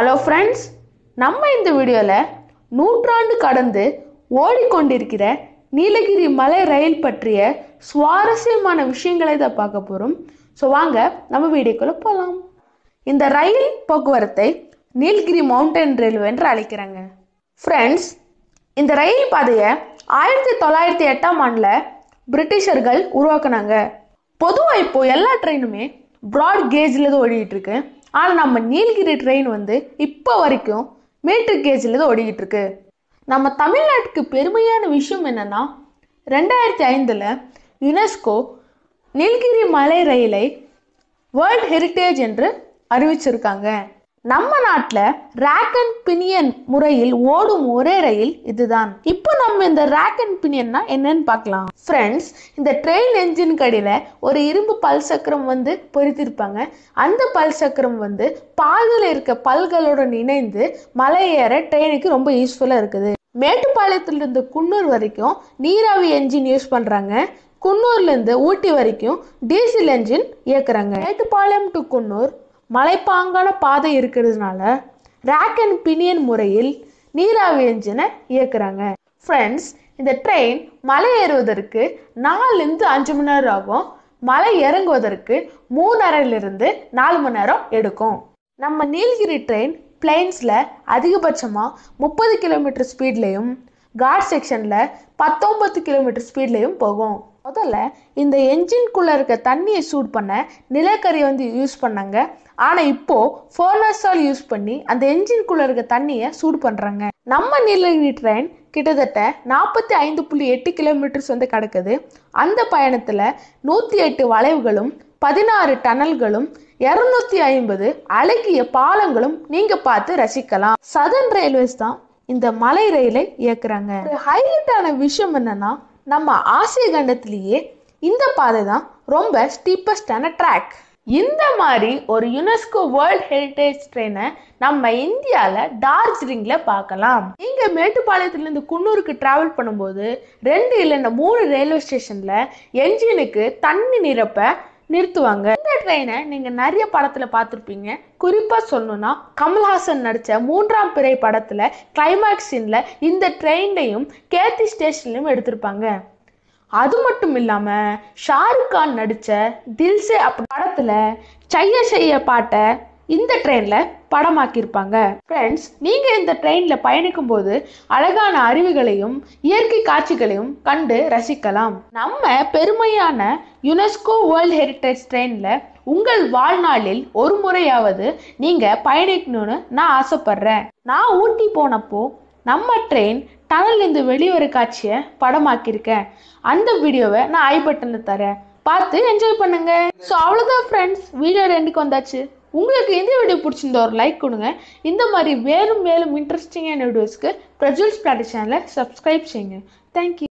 hello friends நம்ம இந்த வீடியோவில் நூற்றாண்டு கடந்து ஓடிக்கொண்டிருக்கிற நீலகிரி மலை ரயில் பற்றிய சுவாரஸ்யமான விஷயங்களை தான் பார்க்க போகிறோம் ஸோ வாங்க நம்ம வீடியோக்குள்ளே போகலாம் இந்த ரயில் போக்குவரத்தை நீலகிரி மவுண்டன் ரயில்வே என்று அழைக்கிறாங்க ஃப்ரெண்ட்ஸ் இந்த ரயில் பாதையை ஆயிரத்தி தொள்ளாயிரத்தி எட்டாம் ஆண்டில் பிரிட்டிஷர்கள் உருவாக்குனாங்க பொதுவாக இப்போது எல்லா ட்ரெயினுமே ப்ராட் கேஜில் தான் ஓடிட்டு இருக்கு ஆனால் நம்ம நீலகிரி ட்ரெயின் வந்து இப்போ வரைக்கும் மீட்டர் கேஜில் தான் ஓடிக்கிட்டு இருக்கு நம்ம தமிழ்நாட்டுக்கு பெருமையான விஷயம் என்னென்னா ரெண்டாயிரத்தி ஐந்தில் யுனெஸ்கோ நீலகிரி மலை ரயிலை வேர்ல்ட் ஹெரிட்டேஜ் என்று அறிவிச்சிருக்காங்க நம்ம நாட்டில் ரேக் அண்ட் பினியன் முறையில் ஓடும் ஒரே ரயில் இதுதான் இப்போ நம்ம இந்த ரேக் அண்ட் பினியன்னா என்னன்னு பார்க்கலாம் ஃப்ரெண்ட்ஸ் இந்த ட்ரெயின் என்ஜின் கடையில் ஒரு இரும்பு பல் சக்கரம் வந்து பொறித்திருப்பாங்க அந்த பல் சக்கரம் வந்து பாதையில் இருக்க பல்களுடன் இணைந்து மலை ஏற ட்ரெயினுக்கு ரொம்ப யூஸ்ஃபுல்லாக இருக்குது மேட்டுப்பாளையத்திலிருந்து குன்னூர் வரைக்கும் நீராவி என்ஜின் யூஸ் பண்ணுறாங்க குன்னூர்லேருந்து ஊட்டி வரைக்கும் டீசல் என்ஜின் இயக்குறாங்க மேட்டுப்பாளையம் டு குன்னூர் மலைப்பாங்கான பாதை இருக்கிறதுனால ரேக் அண்ட் பினியன் முறையில் நீராவி என்ஜினை இயக்குறாங்க ஃப்ரெண்ட்ஸ் இந்த ட்ரெயின் மலை ஏறுவதற்கு நாலுலேருந்து அஞ்சு மணி நேரம் ஆகும் மலை இறங்குவதற்கு மூணரையிலிருந்து நாலு மணி நேரம் எடுக்கும் நம்ம நீலகிரி ட்ரெயின் பிளைன்ஸில் அதிகபட்சமாக முப்பது கிலோமீட்டர் ஸ்பீட்லேயும் காட் செக்ஷனில் பத்தொம்பது கிலோமீட்டர் ஸ்பீட்லேயும் போகும் முதல்ல இந்த என்ஜின்குள்ளே இருக்க தண்ணியை சூட் பண்ண நிலக்கரி வந்து யூஸ் பண்ணாங்க ஆனால் இப்போது ஃபோர்னஸால் யூஸ் பண்ணி அந்த என்ஜின்குள்ளே இருக்க தண்ணியை சூடு பண்ணுறாங்க நம்ம நீலகிரி ட்ரெயின் கிட்டத்தட்ட நாற்பத்தி ஐந்து புள்ளி எட்டு கிலோமீட்டர்ஸ் வந்து கிடக்குது அந்த பயணத்தில் நூற்றி எட்டு வளைவுகளும் பதினாறு டனல்களும் இரநூத்தி ஐம்பது அழகிய பாலங்களும் நீங்கள் பார்த்து ரசிக்கலாம் சதன் ரயில்வேஸ் தான் இந்த மலை ரயிலை இயக்குறாங்க ஒரு ஹைலைட்டான விஷயம் என்னன்னா நம்ம ஆசிய கண்டத்திலேயே இந்த பாதை தான் ரொம்ப ஸ்டீப்பஸ்டான ட்ராக் இந்த மாதிரி ஒரு யுனெஸ்கோ வேர்ல்ட் ஹெரிட்டேஜ் ட்ரெயினை நம்ம இந்தியாவில் டார்ஜிலிங்கில் பார்க்கலாம் நீங்கள் மேட்டுப்பாளையத்துலேருந்து குன்னூருக்கு ட்ராவல் பண்ணும்போது ரெண்டு இல்லைன்னா மூணு ரயில்வே ஸ்டேஷனில் என்ஜினுக்கு தண்ணி நிரப்ப நிறுத்துவாங்க இந்த ட்ரெயினை நீங்கள் நிறைய படத்தில் பார்த்துருப்பீங்க குறிப்பாக சொல்லணும்னா கமல்ஹாசன் நடித்த மூன்றாம் பிறை படத்தில் கிளைமேக்ஸ் சீன்ல இந்த ட்ரெயினையும் கேத்தி ஸ்டேஷன்லையும் எடுத்திருப்பாங்க அது மட்டும் இல்லாமல் ஷாருக் கான் நடித்த தில்சே அப்ப படத்தில் செய்ய செய்ய பாட்டை இந்த ட்ரெயினில் படமாக்கியிருப்பாங்க ஃப்ரெண்ட்ஸ் நீங்கள் இந்த ட்ரெயினில் பயணிக்கும் போது அழகான அறிவுகளையும் இயற்கை காட்சிகளையும் கண்டு ரசிக்கலாம் நம்ம பெருமையான யுனெஸ்கோ வேர்ல்ட் ஹெரிட்டேஜ் ட்ரெயினில் உங்கள் வாழ்நாளில் ஒரு முறையாவது நீங்கள் பயணிக்கணும்னு நான் ஆசைப்பட்றேன் நான் ஊட்டி போனப்போ நம்ம ட்ரெயின் டனல்லேருந்து வெளிவர காட்சியை படமாக்கியிருக்கேன் அந்த வீடியோவை நான் ஐ பட்டனில் தரேன் பார்த்து என்ஜாய் பண்ணுங்க ஸோ அவ்வளோதான் ஃப்ரெண்ட்ஸ் வீடியோ ரெண்டுக்கு வந்தாச்சு உங்களுக்கு இந்த வீடியோ பிடிச்சிருந்தா ஒரு லைக் கொடுங்க இந்த மாதிரி மேலும் மேலும் இன்ட்ரெஸ்டிங்கான வீடியோஸ்க்கு பிரஜுவல்ஸ் பிளாட்டி சேனலை சப்ஸ்கிரைப் செய்யுங்க தேங்க்யூ